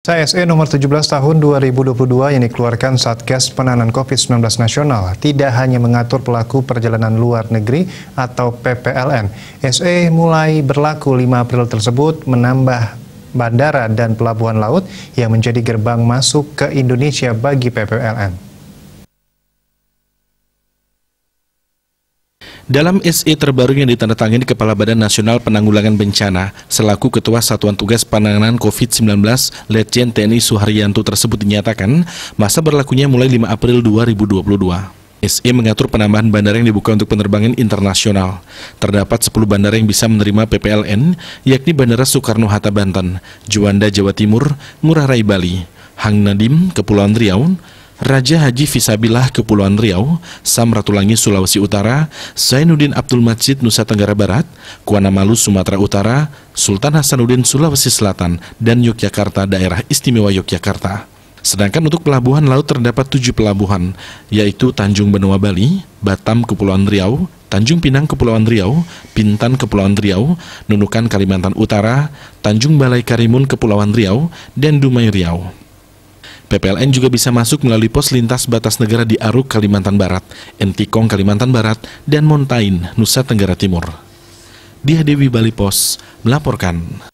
SE nomor 17 tahun 2022 yang dikeluarkan Satgas Penanganan COVID-19 Nasional tidak hanya mengatur pelaku perjalanan luar negeri atau PPLN. SE mulai berlaku 5 April tersebut menambah bandara dan pelabuhan laut yang menjadi gerbang masuk ke Indonesia bagi PPLN. Dalam SE terbaru yang ditandatangani Kepala Badan Nasional Penanggulangan Bencana, selaku Ketua Satuan Tugas Penanganan COVID-19, Letjen TNI Suharyanto tersebut dinyatakan, masa berlakunya mulai 5 April 2022. SE mengatur penambahan bandara yang dibuka untuk penerbangan internasional. Terdapat 10 bandara yang bisa menerima PPLN, yakni Bandara Soekarno-Hatta Banten, Juanda Jawa Timur, Ngurah Rai Bali, Hang Nadim, Kepulauan Riau, Raja Haji Fisabilah Kepulauan Riau, Samratulangi Sulawesi Utara, Zainuddin Abdul Majid Nusa Tenggara Barat, Kuana Malu Sumatera Utara, Sultan Hasanuddin Sulawesi Selatan, dan Yogyakarta Daerah Istimewa Yogyakarta. Sedangkan untuk pelabuhan laut terdapat tujuh pelabuhan, yaitu Tanjung Benoa Bali, Batam Kepulauan Riau, Tanjung Pinang Kepulauan Riau, Pintan Kepulauan Riau, Nunukan Kalimantan Utara, Tanjung Balai Karimun Kepulauan Riau, dan Dumai Riau. PPLN juga bisa masuk melalui pos lintas batas negara di Aruk, Kalimantan Barat, Entikong, Kalimantan Barat, dan Montain, Nusa Tenggara Timur. Dia Dewi Bali Pos melaporkan.